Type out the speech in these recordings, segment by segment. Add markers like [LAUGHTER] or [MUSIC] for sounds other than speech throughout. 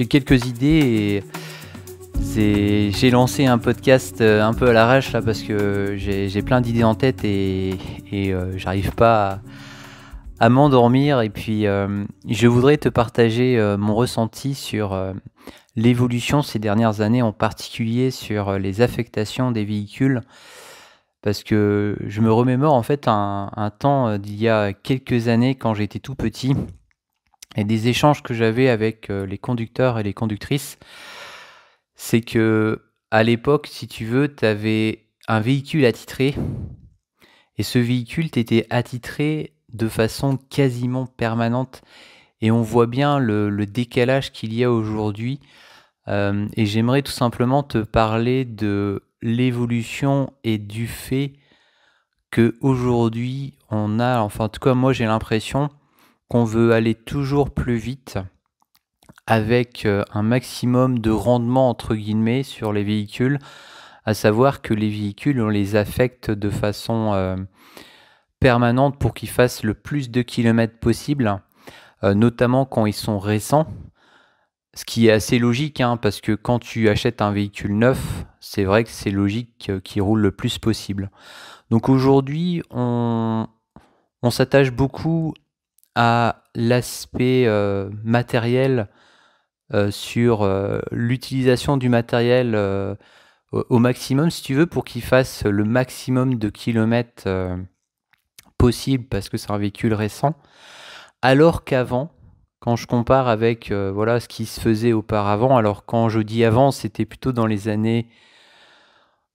j'ai quelques idées et j'ai lancé un podcast euh, un peu à l'arrache là parce que j'ai plein d'idées en tête et, euh, j'arrive pas à, m'endormir. Et puis euh, je voudrais te partager mon ressenti sur l'évolution ces dernières années, en particulier sur les affectations des véhicules. Parce que je me remémore en fait un, un temps d'il y a quelques années quand j'étais tout petit et des échanges que j'avais avec euh, les conducteurs et les conductrices, c'est que à l'époque, si tu veux, tu avais un véhicule attitré et ce véhicule t'était attitré de façon quasiment permanente et on voit bien le, décalage qu'il y a aujourd'hui. Euh, et j'aimerais tout simplement te parler de l'évolution et du fait que aujourd'hui on a, enfin en tout cas moi j'ai l'impression qu'on veut aller toujours plus vite avec euh, un maximum de rendement entre guillemets sur les véhicules, à savoir que les véhicules on les affecte de façon euh, permanente pour qu'ils fassent le plus de kilomètres possible, euh, notamment quand ils sont récents. Ce qui est assez logique, hein, parce que quand tu achètes un véhicule neuf, c'est vrai que c'est logique qu'il roule le plus possible. Donc aujourd'hui, on s'attache beaucoup à l'aspect euh, matériel euh, sur euh, l'utilisation du matériel au, au, maximum, si tu veux, pour qu'il fasse le maximum de kilomètres possible parce que c'est un véhicule récent. Alors qu'avant, quand je compare avec voilà ce qui se faisait auparavant, alors quand je dis avant, c'était plutôt dans les années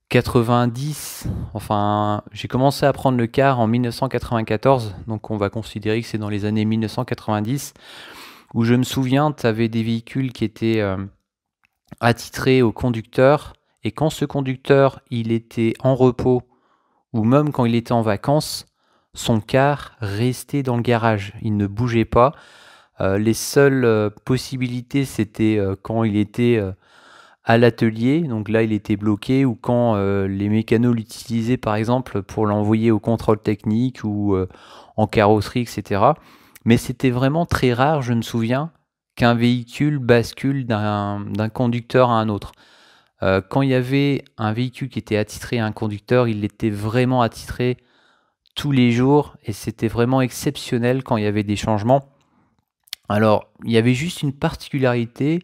90, enfin, j'ai commencé à prendre le car en 1994, donc on va considérer que c'est dans les années 1990, où je me souviens, tu avais des véhicules qui étaient euh, attitrés au conducteur, et quand ce conducteur, il était en repos, ou même quand il était en vacances, son car restait dans le garage, il ne bougeait pas. Euh, les seules euh, possibilités, c'était quand il était à l'atelier, donc là il était bloqué, ou quand euh, les mécanos l'utilisaient par exemple pour l'envoyer au contrôle technique ou euh, en carrosserie, etc. Mais c'était vraiment très rare, je me souviens, qu'un véhicule bascule d'un conducteur à un autre. Euh, quand il y avait un véhicule qui était attitré à un conducteur, il était vraiment attitré tous les jours et c'était vraiment exceptionnel quand il y avait des changements. Alors, il y avait juste une particularité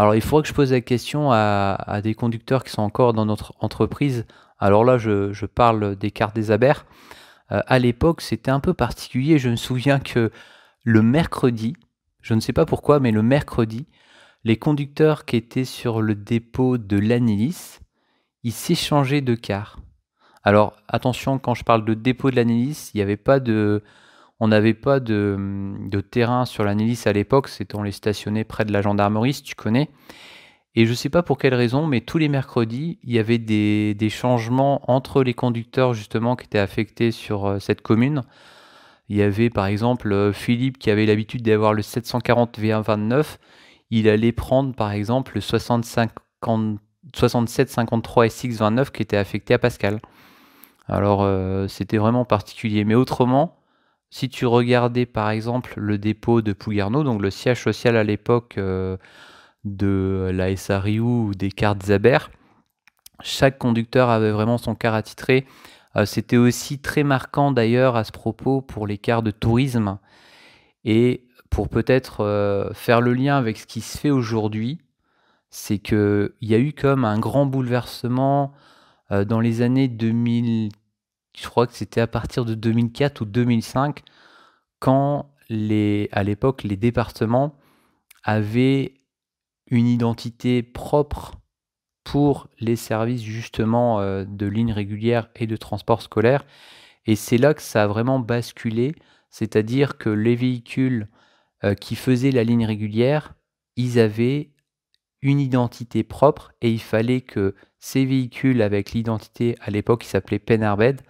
alors, il faudrait que je pose la question à, des conducteurs qui sont encore dans notre entreprise. Alors là, je, parle des cartes des Aber. Euh, à l'époque, c'était un peu particulier. Je me souviens que le mercredi, je ne sais pas pourquoi, mais le mercredi, les conducteurs qui étaient sur le dépôt de l'Anilis, ils s'échangeaient de cars. Alors attention, quand je parle de dépôt de l'Anilis, il n'y avait pas de, on n'avait pas de, terrain sur la Nélis à l'époque, c'était on les stationnait près de la gendarmerie, si tu connais. Et je ne sais pas pour quelle raison, mais tous les mercredis, il y avait des, changements entre les conducteurs justement qui étaient affectés sur euh, cette commune. Il y avait par exemple euh, Philippe qui avait l'habitude d'avoir le 740 V29. Il allait prendre par exemple le 6753 SX29 qui était affecté à Pascal. Alors euh, c'était vraiment particulier. Mais autrement, si tu regardais par exemple le dépôt de Pougarneau, donc le siège social à l'époque euh, de la SRIU ou des cartes Zaber, chaque conducteur avait vraiment son car attitré. Euh, c'était aussi très marquant d'ailleurs à ce propos pour les cartes de tourisme. Et pour peut-être euh, faire le lien avec ce qui se fait aujourd'hui, c'est qu'il y a eu comme un grand bouleversement dans les années 2000 je crois que c'était à partir de 2004 ou 2005 quand les, à l'époque les départements avaient une identité propre pour les services justement euh, de lignes régulières et de transport scolaire. Et c'est là que ça a vraiment basculé, c'est-à-dire que les véhicules euh, qui faisaient la ligne régulière, ils avaient une identité propre et il fallait que ces véhicules avec l'identité à l'époque qui s'appelait Penarbed,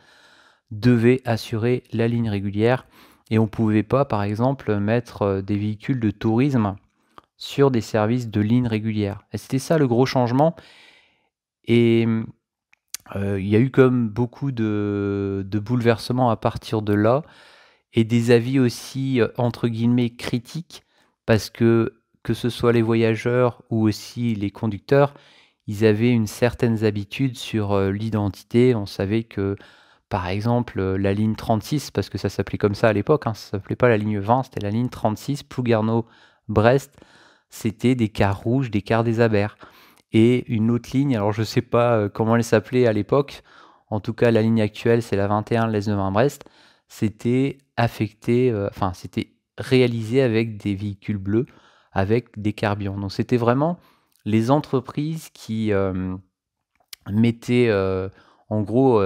devait assurer la ligne régulière et on ne pouvait pas, par exemple, mettre euh, des véhicules de tourisme sur des services de ligne régulière. c'était ça le gros changement. Et euh, il y a eu comme beaucoup de, de, bouleversements à partir de là et des avis aussi euh, entre guillemets critiques parce que que ce soit les voyageurs ou aussi les conducteurs, ils avaient une certaine habitude sur l'identité. On savait que par exemple euh, la ligne 36, parce que ça s'appelait comme ça à l'époque, hein, ça s'appelait pas la ligne 20, c'était la ligne 36, plouguerneau brest c'était des cars rouges, des cars des Aberts. Et une autre ligne, alors je sais pas euh, comment elle s'appelait à l'époque, en tout cas la ligne actuelle c'est la 21 l'ES9 20 Brest, c'était affecté, euh, enfin c'était réalisé avec des véhicules bleus, avec des carbions. Donc c'était vraiment les entreprises qui mettaient en gros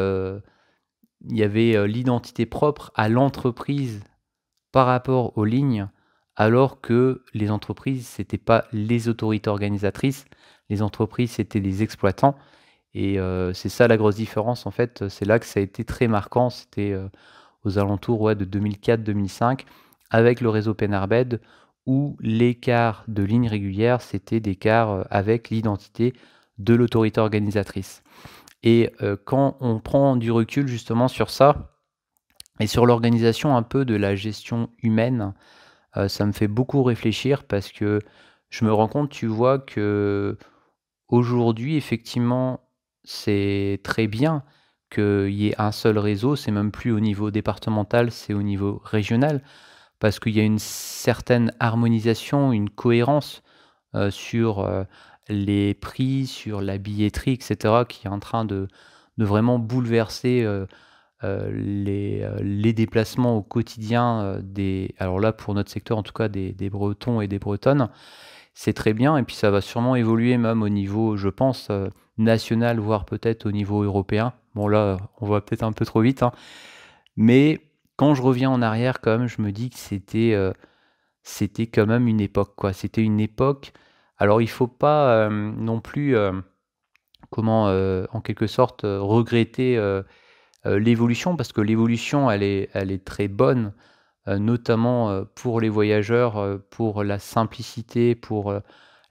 il y avait euh, l'identité propre à l'entreprise par rapport aux lignes, alors que les entreprises, ce n'étaient pas les autorités organisatrices, les entreprises, c'était les exploitants. Et euh, c'est ça la grosse différence, en fait. C'est là que ça a été très marquant. C'était euh, aux alentours de 2004-2005, avec le réseau Penarbed, où l'écart de ligne régulière, c'était d'écart avec l'identité de l'autorité organisatrice. Et euh, quand on prend du recul justement sur ça et sur l'organisation un peu de la gestion humaine, euh, ça me fait beaucoup réfléchir parce que je me rends compte, tu vois, que aujourd'hui, effectivement, c'est très bien qu'il y ait un seul réseau, c'est même plus au niveau départemental, c'est au niveau régional, parce qu'il y a une certaine harmonisation, une cohérence euh, sur les prix, sur la billetterie, etc., qui est en train de, de vraiment bouleverser euh, euh, les, euh, les, déplacements au quotidien des, alors là pour notre secteur en tout cas, des, des Bretons et des Bretonnes, c'est très bien et puis ça va sûrement évoluer même au niveau, je pense, national, voire peut-être au niveau européen. Bon là, on va peut-être un peu trop vite, hein. mais quand je reviens en arrière, quand même, je me dis que c'était c'était quand même une époque, quoi. C'était une époque alors il ne faut pas euh, non plus, euh, comment, euh, en quelque sorte, regretter l'évolution, parce que l'évolution, elle est, très bonne, notamment pour les voyageurs, pour la simplicité, pour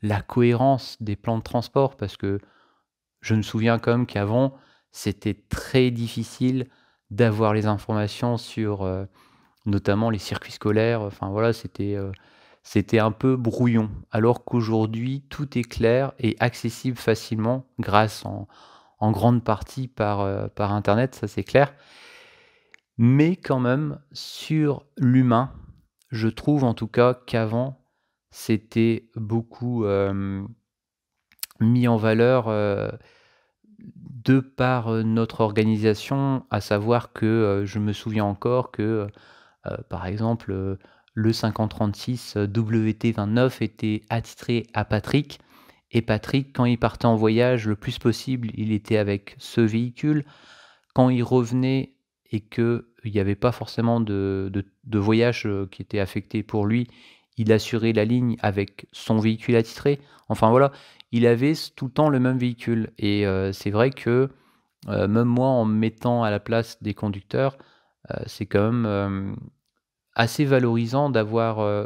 la cohérence des plans de transport, parce que je me souviens quand même qu'avant, c'était très difficile d'avoir les informations sur notamment les circuits scolaires. Enfin voilà, c'était c'était un peu brouillon, alors qu'aujourd'hui tout est clair et accessible facilement grâce en, grande partie euh, par, Internet, ça c'est clair. Mais quand même, sur l'humain, je trouve en tout cas qu'avant, c'était beaucoup euh, mis en valeur euh, de par notre organisation, à savoir que je me souviens encore que, par exemple, le 5036 euh, WT29 était attitré à Patrick. Et Patrick, quand il partait en voyage le plus possible, il était avec ce véhicule. Quand il revenait et qu'il euh, n'y avait pas forcément de, voyage euh, qui était affecté pour lui, il assurait la ligne avec son véhicule attitré. Enfin voilà, il avait tout le temps le même véhicule. Et c'est vrai que même moi, en me mettant à la place des conducteurs, c'est quand même assez valorisant d'avoir euh,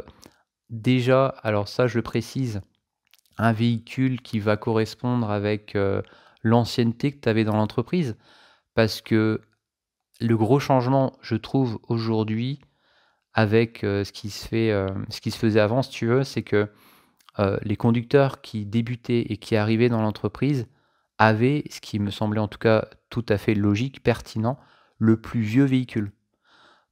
déjà, alors ça je précise, un véhicule qui va correspondre avec euh, l'ancienneté que tu avais dans l'entreprise. Parce que le gros changement, je trouve, aujourd'hui, avec euh, ce, qui se fait, ce qui se faisait avant, si tu veux, c'est que les conducteurs qui débutaient et qui arrivaient dans l'entreprise avaient, ce qui me semblait en tout cas tout à fait logique, pertinent, le plus vieux véhicule.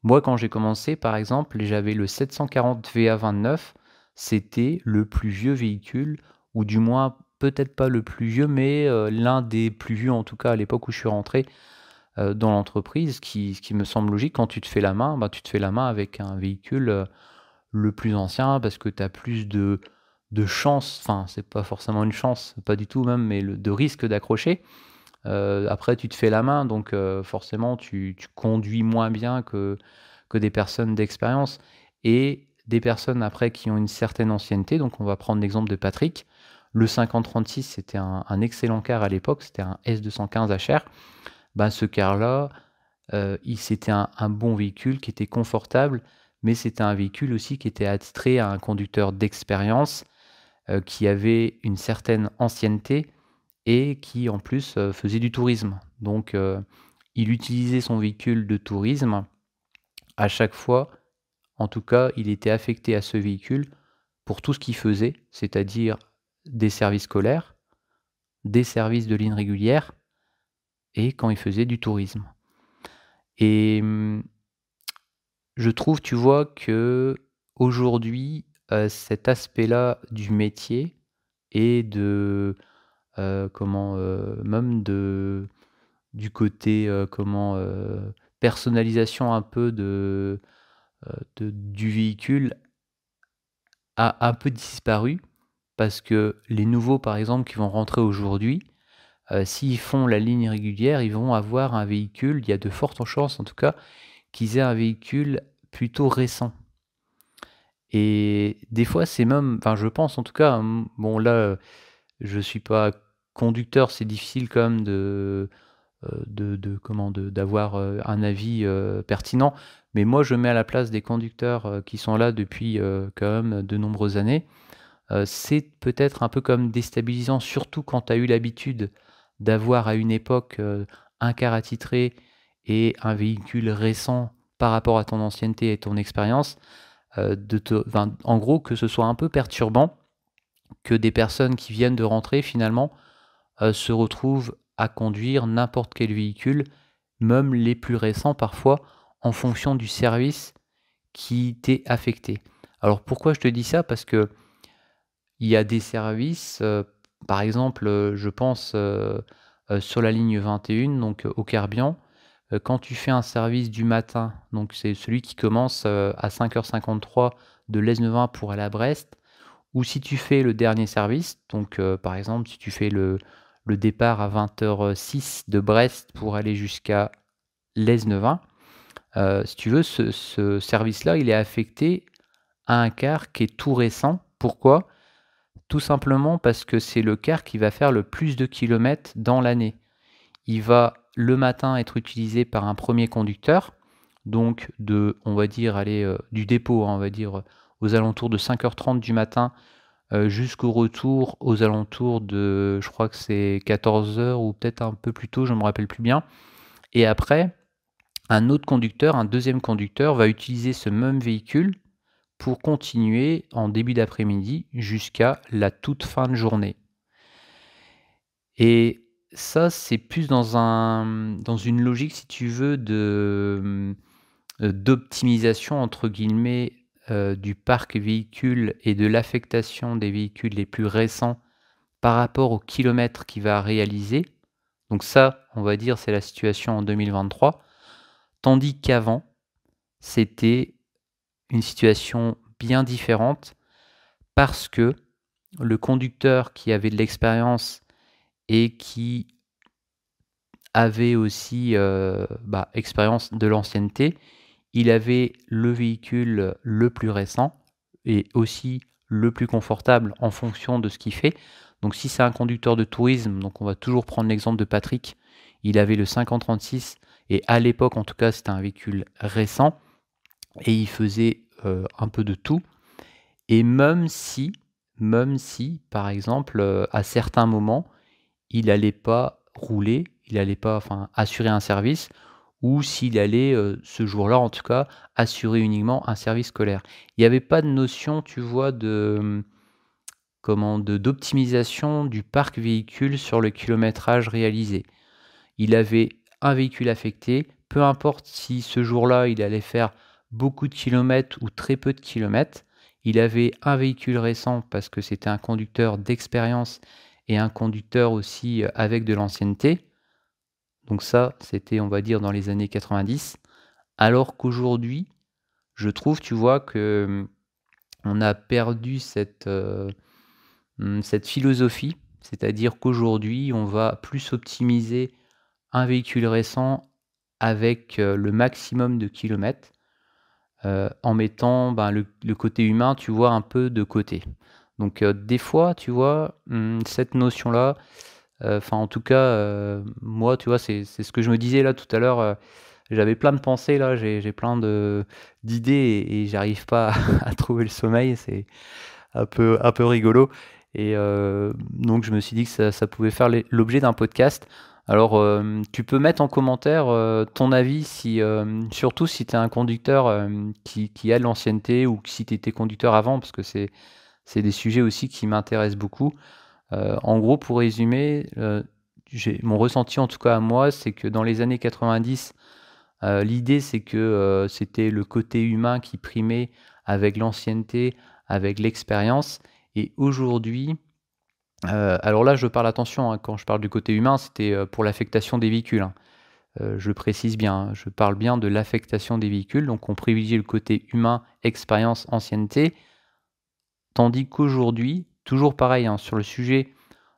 Moi, quand j'ai commencé, par exemple, j'avais le 740 VA29, c'était le plus vieux véhicule, ou du moins peut-être pas le plus vieux, mais euh, l'un des plus vieux en tout cas à l'époque où je suis rentré euh, dans l'entreprise, ce qui me semble logique. Quand tu te fais la main, bah, tu te fais la main avec un véhicule euh, le plus ancien parce que tu as plus de, de chance, enfin c'est pas forcément une chance, pas du tout même, mais de risque d'accrocher. Euh, après, tu te fais la main, donc euh, forcément, tu, conduis moins bien que, des personnes d'expérience. Et des personnes après qui ont une certaine ancienneté, donc on va prendre l'exemple de Patrick. Le 5036, c'était un, excellent car à l'époque, c'était un S215 HR. Ben, ce car-là, euh, c'était un, bon véhicule qui était confortable, mais c'était un véhicule aussi qui était attitré à un conducteur d'expérience qui avait une certaine ancienneté et qui en plus euh, faisait du tourisme. Donc euh, il utilisait son véhicule de tourisme à chaque fois, en tout cas il était affecté à ce véhicule pour tout ce qu'il faisait, c'est-à-dire des services scolaires, des services de ligne régulière et quand il faisait du tourisme. Et je trouve, tu vois, que aujourd'hui, euh, cet aspect-là du métier et de euh, comment euh, même de du côté euh, comment personnalisation un peu du véhicule a un peu disparu parce que les nouveaux par exemple qui vont rentrer aujourd'hui s'ils font la ligne régulière ils vont avoir un véhicule il y a de fortes chances en tout cas qu'ils aient un véhicule plutôt récent et des fois c'est même enfin je pense en tout cas bon là je suis pas conducteur, c'est difficile quand même de, euh, de, d'avoir euh, un avis euh, pertinent. Mais moi, je mets à la place des conducteurs qui sont là depuis quand même de nombreuses années. c'est peut-être un peu comme déstabilisant, surtout quand tu as eu l'habitude d'avoir à une époque un car attitré et un véhicule récent par rapport à ton ancienneté et ton expérience. en gros, que ce soit un peu perturbant que des personnes qui viennent de rentrer finalement euh, se retrouvent à conduire n'importe quel véhicule, même les plus récents parfois, en fonction du service qui t'est affecté. Alors pourquoi je te dis ça Parce que il y a des services, euh, par exemple, euh, je pense sur la ligne 21, donc au Carbian, quand tu fais un service du matin, donc c'est celui qui commence à 5h53 de l'Esnevin pour aller à Brest, ou si tu fais le dernier service, donc par exemple si tu fais le, le départ à 20h06 de Brest pour aller jusqu'à Lesnevin. Euh, si tu veux, ce, service-là, il est affecté à un car qui est tout récent. Pourquoi Tout simplement parce que c'est le car qui va faire le plus de kilomètres dans l'année. Il va le matin être utilisé par un premier conducteur, donc de, on va dire, aller euh, du dépôt, hein, on va dire, aux alentours de 5h30 du matin euh, jusqu'au retour aux alentours de, je crois que c'est 14h ou peut-être un peu plus tôt, je ne me rappelle plus bien. Et après, un autre conducteur, un deuxième conducteur va utiliser ce même véhicule pour continuer en début d'après-midi jusqu'à la toute fin de journée. Et ça, c'est plus dans, un, dans une logique, si tu veux, euh, d'optimisation entre guillemets euh, du parc véhicule et de l'affectation des véhicules les plus récents par rapport au kilomètre qu'il va réaliser. Donc ça, on va dire, c'est la situation en 2023. Tandis qu'avant, c'était une situation bien différente parce que le conducteur qui avait de l'expérience et qui avait aussi euh, bah, expérience de l'ancienneté, il avait le véhicule le plus récent et aussi le plus confortable en fonction de ce qu'il fait. Donc si c'est un conducteur de tourisme, donc on va toujours prendre l'exemple de Patrick, il avait le 5036 et à l'époque en tout cas c'était un véhicule récent et il faisait euh, un peu de tout. Et même si, même si par exemple euh, à certains moments il n'allait pas rouler, il n'allait pas enfin, assurer un service, ou s'il allait, euh, ce jour-là en tout cas, assurer uniquement un service scolaire. Il n'y avait pas de notion, tu vois, de comment d'optimisation du parc véhicule sur le kilométrage réalisé. Il avait un véhicule affecté, peu importe si ce jour-là il allait faire beaucoup de kilomètres ou très peu de kilomètres. Il avait un véhicule récent parce que c'était un conducteur d'expérience et un conducteur aussi euh, avec de l'ancienneté. Donc ça, c'était, on va dire, dans les années 90. Alors qu'aujourd'hui, je trouve, tu vois, que mm, on a perdu euh, mm, cette, philosophie. C'est-à-dire qu'aujourd'hui, on va plus optimiser un véhicule récent avec euh, le maximum de kilomètres euh, en mettant ben, le, côté humain, tu vois, un peu de côté. Donc des fois, tu vois, mm, cette notion-là, Enfin, en tout cas, euh, moi, tu vois, c'est ce que je me disais là tout à l'heure. Euh, j'avais plein de pensées là, j'ai plein d'idées et, j'arrive pas [LAUGHS] à, trouver le sommeil. C'est un peu, un peu rigolo. Et euh, donc, je me suis dit que ça, pouvait faire l'objet d'un podcast. Alors, tu peux mettre en commentaire ton avis, surtout si tu es un conducteur qui, qui, a de l'ancienneté ou si tu étais conducteur avant, parce que c'est des sujets aussi qui m'intéressent beaucoup. Euh, en gros, pour résumer, euh, mon ressenti en tout cas à moi, c'est que dans les années 90, euh, l'idée c'est que c'était le côté humain qui primait avec l'ancienneté, avec l'expérience. Et aujourd'hui, alors là, je parle attention, hein, quand je parle du côté humain, c'était pour l'affectation des véhicules. Hein. je précise bien, hein, je parle bien de l'affectation des véhicules, donc on privilégie le côté humain, expérience, ancienneté, tandis qu'aujourd'hui, Toujours pareil, hein, sur le sujet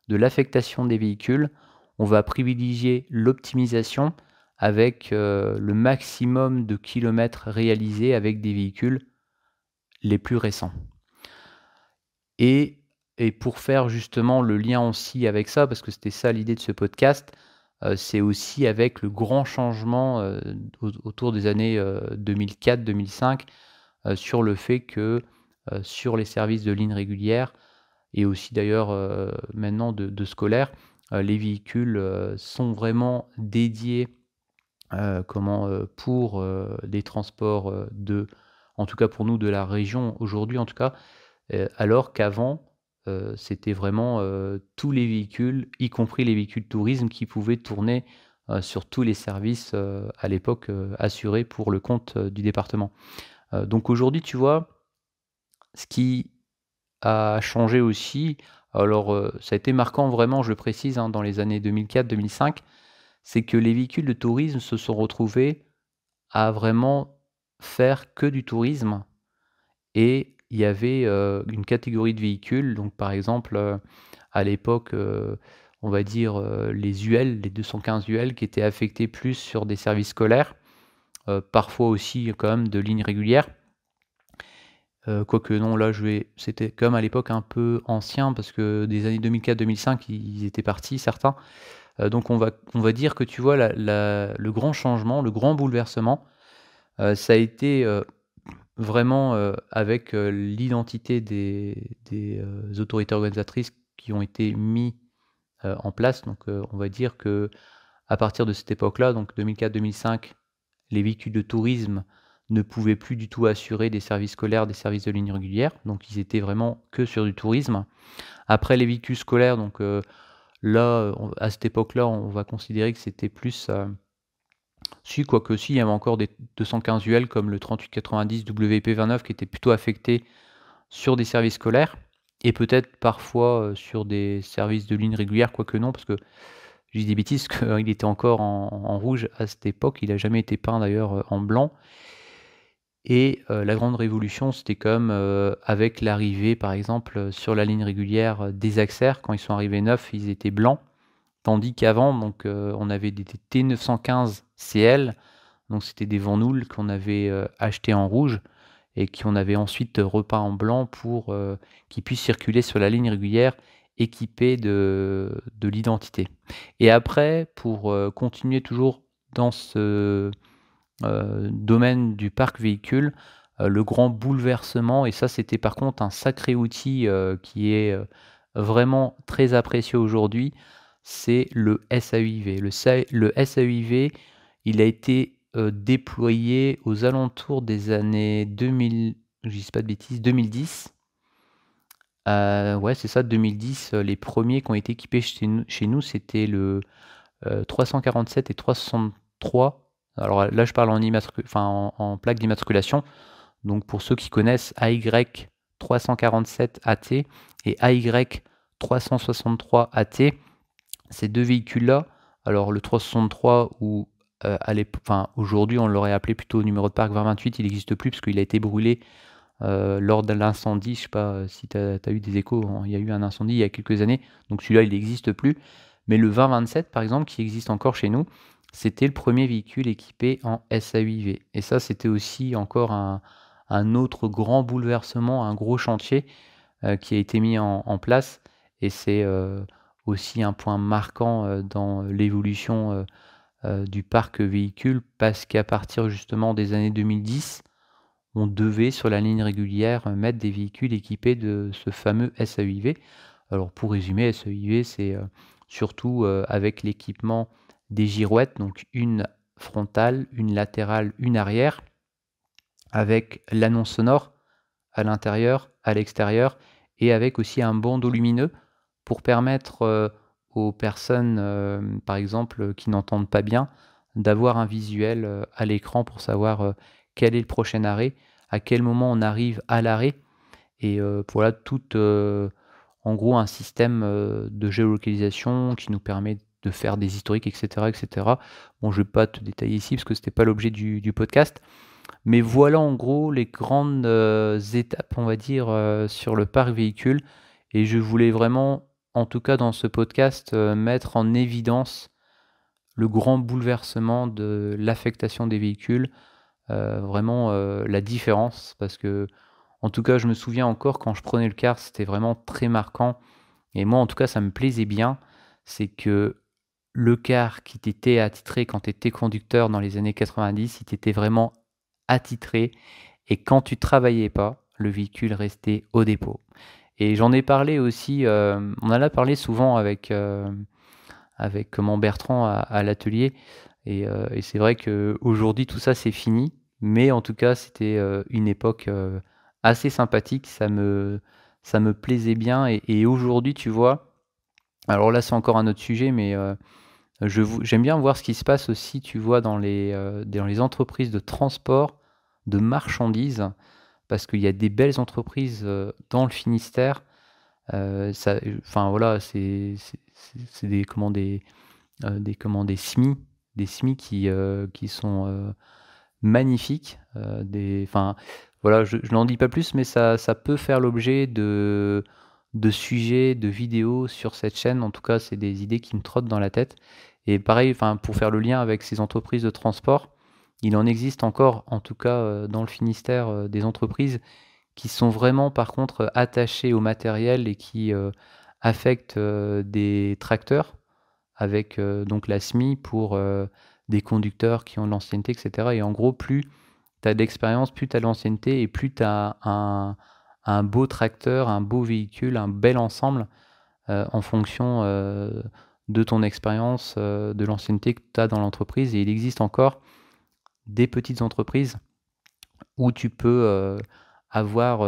de l'affectation des véhicules, on va privilégier l'optimisation avec euh, le maximum de kilomètres réalisés avec des véhicules les plus récents. Et, pour faire justement le lien aussi avec ça, parce que c'était ça l'idée de ce podcast, euh, c'est aussi avec le grand changement euh, autour des années 2004-2005 sur le fait que sur les services de ligne régulière, et aussi d'ailleurs euh, maintenant de, scolaire, euh, les véhicules euh, sont vraiment dédiés comment, pour les transports de, en tout cas pour nous de la région aujourd'hui en tout cas, alors qu'avant c'était vraiment tous les véhicules, y compris les véhicules tourisme, qui pouvaient tourner sur tous les services à l'époque assurés pour le compte du département. donc aujourd'hui, tu vois, ce qui a changé aussi. Alors, euh, ça a été marquant vraiment, je le précise, hein, dans les années 2004-2005, c'est que les véhicules de tourisme se sont retrouvés à vraiment faire que du tourisme. Et il y avait euh, une catégorie de véhicules, donc par exemple, euh, à l'époque, on va dire les UL, les 215 UL, qui étaient affectés plus sur des services scolaires, parfois aussi quand même de lignes régulières. Euh, quoique non, là, c'était comme à l'époque un peu ancien, parce que des années 2004-2005, ils étaient partis, certains. Euh, donc on va, dire que tu vois, la, le grand changement, le grand bouleversement, euh, ça a été vraiment avec l'identité des, autorités organisatrices qui ont été mis en place. Donc on va dire que à partir de cette époque-là, donc 2004-2005, les véhicules de tourisme ne pouvaient plus du tout assurer des services scolaires, des services de ligne régulière, donc ils étaient vraiment que sur du tourisme. Après les véhicules scolaires, donc euh, là, à cette époque-là, on va considérer que c'était plus... Euh, si, quoique si, il y avait encore des 215 UL comme le 3890 WP29 qui étaient plutôt affectés sur des services scolaires et peut-être parfois euh, sur des services de ligne régulière, quoique non, parce que j'ai dis des bêtises, [LAUGHS] qu'il était encore en, en, rouge à cette époque, il n'a jamais été peint d'ailleurs en blanc. Et euh, la grande révolution, c'était comme euh, avec l'arrivée, par exemple, sur la ligne régulière euh, des Axers, quand ils sont arrivés neufs, ils étaient blancs, tandis qu'avant, on avait des T915 CL, donc c'était des ventoules qu'on avait achetés en rouge et qu'on avait ensuite repas en blanc pour qu'ils puissent circuler sur la ligne régulière équipés de l'identité. Et après, pour continuer toujours dans ce euh, domaine du parc véhicule, euh, le grand bouleversement, et ça c'était par contre un sacré outil euh, qui est vraiment très apprécié aujourd'hui, c'est le SAUIV. Le, le, SAUIV, il a été déployé aux alentours des années 2000, je pas de bêtises, 2010. ouais, c'est ça, 2010, les premiers qui ont été équipés chez nous, chez nous c'était le 347 et 363 alors là, je parle en, en, plaque d'immatriculation. Donc pour ceux qui connaissent AY 347 AT et AY 363 AT, ces deux véhicules-là, alors le 363 ou euh, aujourd'hui on l'aurait appelé plutôt numéro de parc 2028, il n'existe plus parce qu'il a été brûlé euh, lors de l'incendie, je ne sais pas euh, si tu as, eu des échos, il y a eu un incendie il y a quelques années, donc celui-là il n'existe plus, mais le 2027 par exemple qui existe encore chez nous, c'était le premier véhicule équipé en SAUV. Et ça, c'était aussi encore un, autre grand bouleversement, un gros chantier euh, qui a été mis en, place. Et c'est euh, aussi un point marquant euh, dans l'évolution du parc véhicule, parce qu'à partir justement des années 2010, on devait sur la ligne régulière mettre des véhicules équipés de ce fameux SAUV. Alors pour résumer, SAUV, c'est surtout avec l'équipement des girouettes, donc une frontale, une latérale, une arrière, avec l'annonce sonore à l'intérieur, à l'extérieur, et avec aussi un bandeau lumineux pour permettre euh, aux personnes, euh, par exemple, qui n'entendent pas bien, d'avoir un visuel euh, à l'écran pour savoir quel est le prochain arrêt, à quel moment on arrive à l'arrêt. Et voilà, tout, en gros, un système de géolocalisation qui nous permet de faire des historiques, etc. etc. Bon, je ne vais pas te détailler ici parce que c'était pas l'objet du, podcast. Mais voilà en gros les grandes euh, étapes, on va dire, euh, sur le parc véhicule. Et je voulais vraiment, en tout cas dans ce podcast, euh, mettre en évidence le grand bouleversement de l'affectation des véhicules, vraiment la différence, parce que, en tout cas, je me souviens encore quand je prenais le car, c'était vraiment très marquant. Et moi, en tout cas, ça me plaisait bien, c'est que le car qui t'était attitré quand tu étais conducteur dans les années 90, il t'était vraiment attitré. Et quand tu travaillais pas, le véhicule restait au dépôt. Et j'en ai parlé aussi, euh, on en a parlé souvent avec, euh, avec mon Bertrand à, l'atelier. Et, euh, c'est vrai qu'aujourd'hui, tout ça, c'est fini. Mais en tout cas, c'était une époque assez sympathique. Ça me, ça me plaisait bien. Et, et aujourd'hui, tu vois, alors là, c'est encore un autre sujet, mais J'aime bien voir ce qui se passe aussi, tu vois, dans les, euh, dans les entreprises de transport de marchandises, parce qu'il y a des belles entreprises euh, dans le Finistère. Euh, enfin voilà, c'est des comment des, des commandes des SMI, des SMI qui, qui sont magnifiques. des, enfin voilà, je, je n'en dis pas plus, mais ça, ça peut faire l'objet de de sujets, de vidéos sur cette chaîne. En tout cas, c'est des idées qui me trottent dans la tête. Et pareil, pour faire le lien avec ces entreprises de transport, il en existe encore, en tout cas euh, dans le Finistère, euh, des entreprises qui sont vraiment par contre attachées au matériel et qui euh, affectent des tracteurs avec donc la SMI pour des conducteurs qui ont de l'ancienneté, etc. Et en gros, plus tu as d'expérience, plus tu as de l'ancienneté et plus tu as un, un beau tracteur, un beau véhicule, un bel ensemble euh, en fonction euh, de ton expérience, euh, de l'ancienneté que tu as dans l'entreprise. Et il existe encore des petites entreprises où tu peux avoir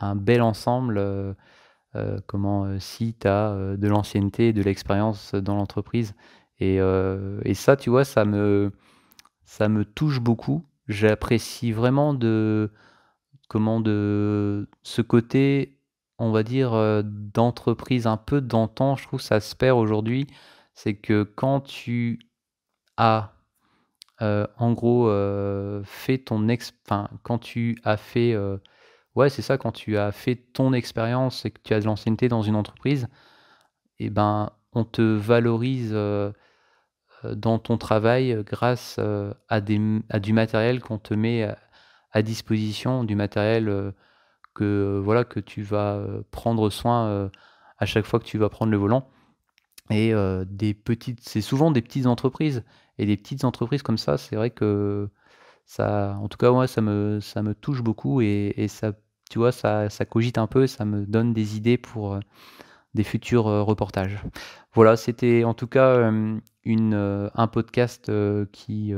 un bel ensemble. comment si tu as de l'ancienneté, de l'expérience dans l'entreprise. Et, et, ça, tu vois, ça me, ça me touche beaucoup. J'apprécie vraiment de, comment de ce côté, on va dire, euh, d'entreprise un peu d'antan, je trouve ça se perd aujourd'hui. C'est que quand tu as, euh, en gros, euh, fait ton ex, quand tu as fait, ouais, c'est ça, quand tu as fait ton expérience et que tu as de l'ancienneté dans une entreprise, et eh ben, on te valorise dans ton travail grâce à, des, à du matériel qu'on te met à disposition du matériel euh, que, voilà, que tu vas euh, prendre soin euh, à chaque fois que tu vas prendre le volant. Et des petites, c'est souvent des petites entreprises. Et des petites entreprises comme ça, c'est vrai que ça, en tout cas, moi, ça, me, ça me touche beaucoup et, ça, tu vois, ça, ça, cogite un peu, ça me donne des idées pour des futurs reportages. Voilà, c'était en tout cas une, un podcast qui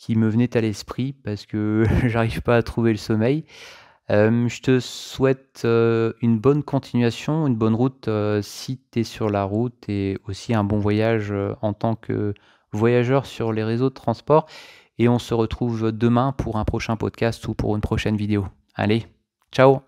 qui me venait à l'esprit parce que [LAUGHS] j'arrive pas à trouver le sommeil. Euh, je te souhaite euh, une bonne continuation, une bonne route euh, si tu es sur la route et aussi un bon voyage en tant que voyageur sur les réseaux de transport. Et on se retrouve demain pour un prochain podcast ou pour une prochaine vidéo. Allez, ciao